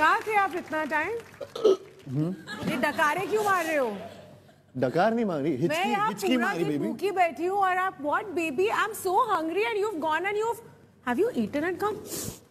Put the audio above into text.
कहा थे आप इतना टाइम ये डकारे क्यों मार रहे हो डकार नहीं मांग रही हिचकी मैं यहाँ हिचकी मारी बेबी भूखी बैठी हूँ और आप what baby I am so hungry and you have gone and you have you eaten and come